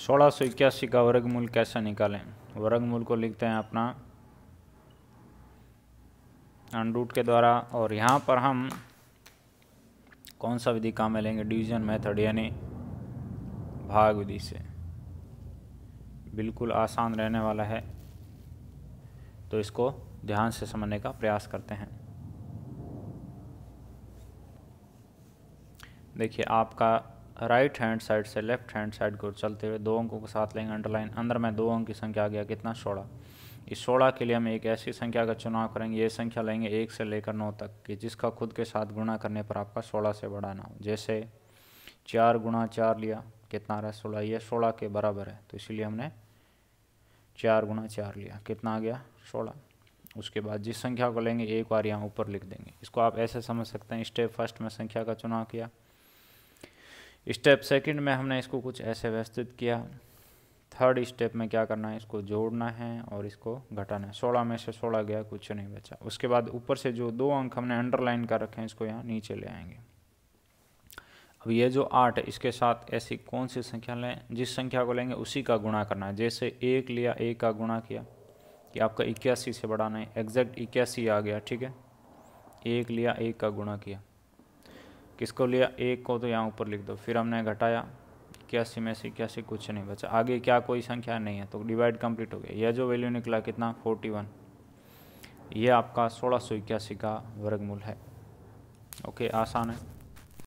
सोलह सौ इक्यासी का वर्गमूल कैसे निकालें वर्गमूल को लिखते हैं अपना अनरूट के द्वारा और यहाँ पर हम कौन सा विधि काम में लेंगे डिवीजन मेथड यानी भाग विधि से बिल्कुल आसान रहने वाला है तो इसको ध्यान से समझने का प्रयास करते हैं देखिए आपका राइट हैंड साइड से लेफ्ट हैंड साइड को चलते हुए दो अंकों के साथ लेंगे अंडरलाइन अंदर में दो अंक की संख्या आ गया कितना सोलह इस सोलह के लिए हम एक ऐसी संख्या का चुनाव करेंगे ये संख्या लेंगे एक से लेकर नौ तक कि जिसका खुद के साथ गुणा करने पर आपका सोलह से बड़ा ना हो जैसे चार गुणा चार लिया कितना आ रहा है सोलह ये सोलह के बराबर है तो इसीलिए हमने चार गुणा चार लिया कितना आ गया सोलह उसके बाद जिस संख्या को लेंगे एक बार यहाँ ऊपर लिख देंगे इसको आप ऐसे समझ सकते हैं स्टेप फर्स्ट में संख्या का चुनाव किया स्टेप सेकंड में हमने इसको कुछ ऐसे व्यवस्थित किया थर्ड स्टेप में क्या करना है इसको जोड़ना है और इसको घटाना है सोलह में से सोलह गया कुछ नहीं बचा उसके बाद ऊपर से जो दो अंक हमने अंडरलाइन कर रखे हैं इसको यहाँ नीचे ले आएंगे अब ये जो आठ इसके साथ ऐसी कौन सी संख्या लें जिस संख्या को लेंगे उसी का गुणा करना है जैसे एक लिया एक का गुणा किया कि आपका इक्यासी से बढ़ाना है एग्जैक्ट इक्यासी आ गया ठीक है एक लिया एक का गुणा किया किसको लिया एक को तो यहाँ ऊपर लिख दो फिर हमने घटाया इक्यासी में से इक्यासी कुछ नहीं बचा आगे क्या कोई संख्या नहीं है तो डिवाइड कंप्लीट हो गया यह जो वैल्यू निकला कितना फोर्टी वन ये आपका सोलह सौ इक्यासी का वर्गमूल है ओके आसान है